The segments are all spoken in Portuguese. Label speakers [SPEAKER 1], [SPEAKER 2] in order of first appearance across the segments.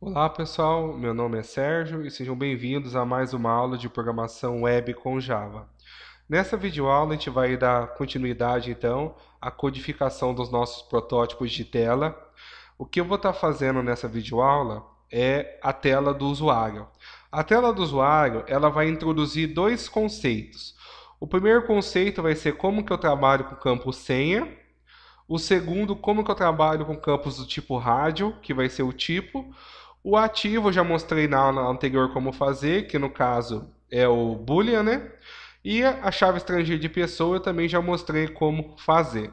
[SPEAKER 1] Olá pessoal, meu nome é Sérgio e sejam bem-vindos a mais uma aula de programação web com Java. Nessa videoaula a gente vai dar continuidade então à codificação dos nossos protótipos de tela. O que eu vou estar fazendo nessa videoaula é a tela do usuário. A tela do usuário ela vai introduzir dois conceitos. O primeiro conceito vai ser como que eu trabalho com o campo senha. O segundo, como que eu trabalho com campos do tipo rádio, que vai ser o tipo. O ativo eu já mostrei na aula anterior como fazer, que no caso é o Boolean, né? E a chave estrangeira de pessoa eu também já mostrei como fazer.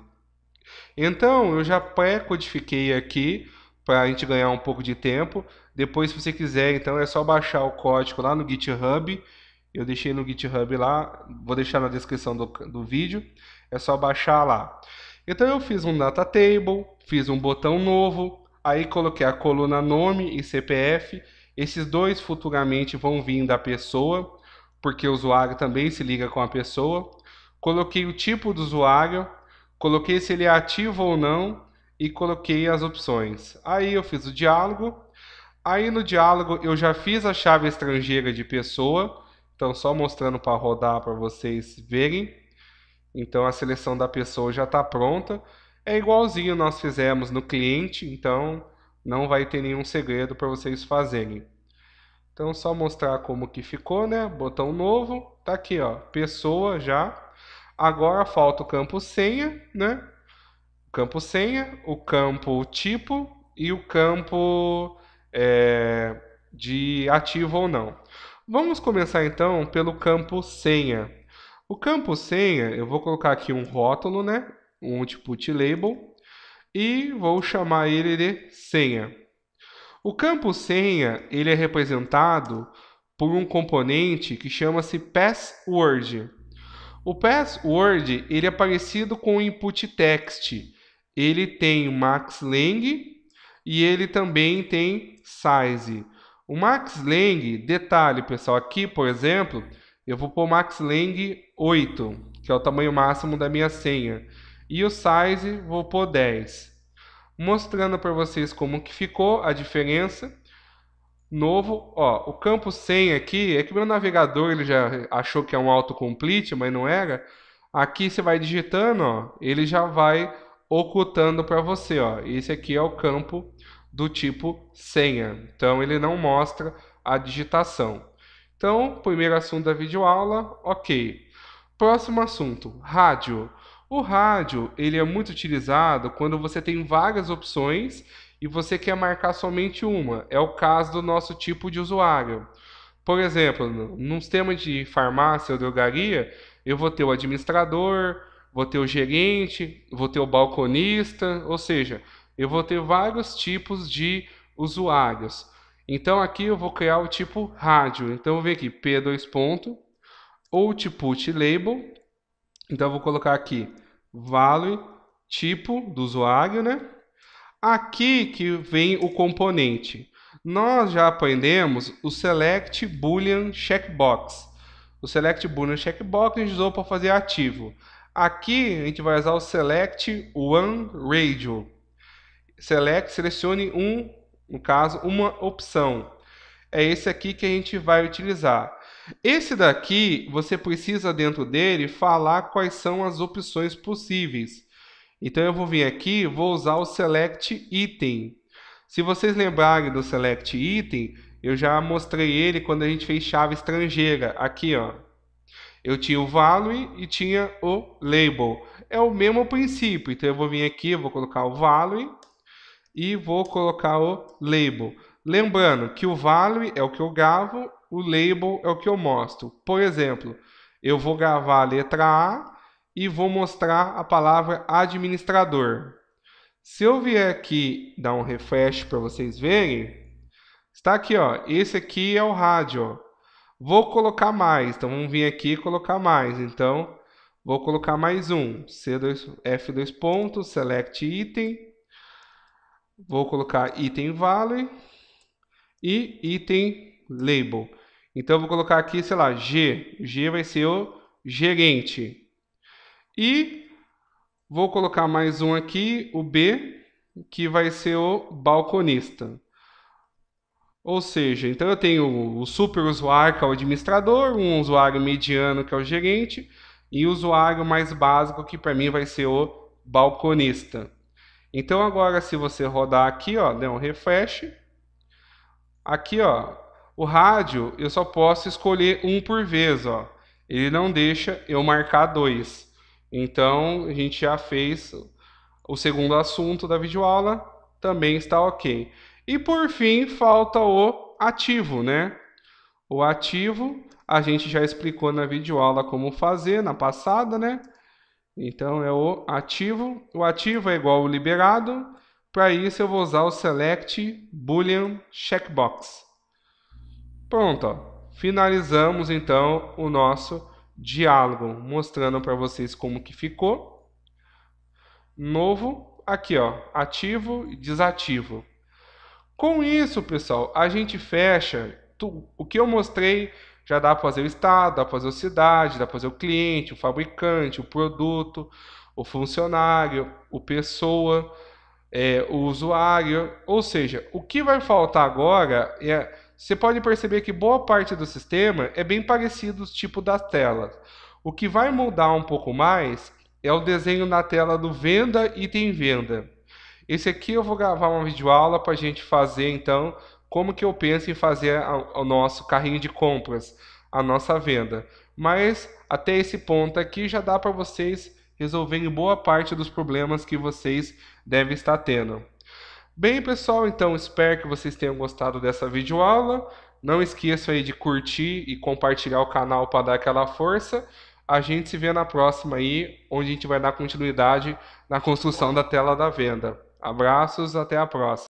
[SPEAKER 1] Então, eu já pré-codifiquei aqui para a gente ganhar um pouco de tempo. Depois, se você quiser, então é só baixar o código lá no GitHub. Eu deixei no GitHub lá, vou deixar na descrição do, do vídeo. É só baixar lá. Então, eu fiz um data table, fiz um botão novo, Aí coloquei a coluna nome e CPF. Esses dois futuramente vão vir da pessoa, porque o usuário também se liga com a pessoa. Coloquei o tipo do usuário, coloquei se ele é ativo ou não e coloquei as opções. Aí eu fiz o diálogo. Aí no diálogo eu já fiz a chave estrangeira de pessoa, então só mostrando para rodar para vocês verem. Então a seleção da pessoa já está pronta. É igualzinho nós fizemos no cliente, então não vai ter nenhum segredo para vocês fazerem. Então só mostrar como que ficou, né? Botão novo, tá aqui, ó, pessoa já. Agora falta o campo senha, né? O campo senha, o campo tipo e o campo é, de ativo ou não. Vamos começar então pelo campo senha. O campo senha, eu vou colocar aqui um rótulo, né? um tipo label e vou chamar ele de senha. O campo senha ele é representado por um componente que chama-se password. O password ele é parecido com o input text. Ele tem maxlang e ele também tem size. O maxlang, detalhe pessoal, aqui por exemplo, eu vou pôr maxlang 8, que é o tamanho máximo da minha senha e o size vou pôr 10. Mostrando para vocês como que ficou a diferença. Novo, ó, o campo 100 aqui, é que meu navegador ele já achou que é um autocomplete, mas não era. Aqui você vai digitando, ó, ele já vai ocultando para você, ó. Esse aqui é o campo do tipo senha. Então ele não mostra a digitação. Então, primeiro assunto da videoaula, OK. Próximo assunto, rádio. O rádio, ele é muito utilizado quando você tem várias opções e você quer marcar somente uma. É o caso do nosso tipo de usuário. Por exemplo, num sistema de farmácia ou drogaria, eu vou ter o administrador, vou ter o gerente, vou ter o balconista, ou seja, eu vou ter vários tipos de usuários. Então aqui eu vou criar o tipo rádio. Então eu venho aqui P2 ponto, output tipo label, então eu vou colocar aqui value, tipo do usuário, né? Aqui que vem o componente. Nós já aprendemos o select boolean checkbox. O select boolean checkbox a gente usou para fazer ativo. Aqui a gente vai usar o select one radio. Select, selecione um, no caso, uma opção. É esse aqui que a gente vai utilizar. Esse daqui, você precisa dentro dele falar quais são as opções possíveis. Então eu vou vir aqui, vou usar o select item. Se vocês lembrarem do select item, eu já mostrei ele quando a gente fez chave estrangeira, aqui ó. Eu tinha o value e tinha o label. É o mesmo princípio, então eu vou vir aqui, vou colocar o value e vou colocar o label. Lembrando que o value é o que eu gravo o label é o que eu mostro. Por exemplo, eu vou gravar a letra A e vou mostrar a palavra administrador. Se eu vier aqui dar um refresh para vocês verem, está aqui, ó. Esse aqui é o rádio. Ó. Vou colocar mais, então vamos vir aqui e colocar mais. Então vou colocar mais um, C2, F2 Ponto. select item, vou colocar item value e item label. Então eu vou colocar aqui, sei lá, G. G vai ser o gerente. E vou colocar mais um aqui, o B, que vai ser o balconista. Ou seja, então eu tenho o super usuário, que é o administrador, um usuário mediano, que é o gerente, e o usuário mais básico, que para mim vai ser o balconista. Então agora se você rodar aqui, ó, der um refresh, aqui ó, o rádio, eu só posso escolher um por vez, ó. Ele não deixa eu marcar dois. Então, a gente já fez o segundo assunto da videoaula, também está ok. E por fim, falta o ativo, né? O ativo, a gente já explicou na videoaula como fazer na passada, né? Então é o ativo. O ativo é igual ao liberado. Para isso eu vou usar o select boolean checkbox. Pronto, ó. finalizamos então o nosso diálogo, mostrando para vocês como que ficou. Novo, aqui ó, ativo e desativo. Com isso, pessoal, a gente fecha tu, o que eu mostrei. Já dá para fazer o estado, dá para fazer a cidade, dá para fazer o cliente, o fabricante, o produto, o funcionário, o pessoa, é, o usuário. Ou seja, o que vai faltar agora é você pode perceber que boa parte do sistema é bem parecido o tipo das telas. O que vai mudar um pouco mais é o desenho na tela do venda e venda. Esse aqui eu vou gravar uma videoaula para a gente fazer então como que eu penso em fazer o nosso carrinho de compras, a nossa venda. Mas até esse ponto aqui já dá para vocês resolverem boa parte dos problemas que vocês devem estar tendo. Bem, pessoal, então espero que vocês tenham gostado dessa videoaula. Não esqueça aí de curtir e compartilhar o canal para dar aquela força. A gente se vê na próxima aí, onde a gente vai dar continuidade na construção da tela da venda. Abraços, até a próxima.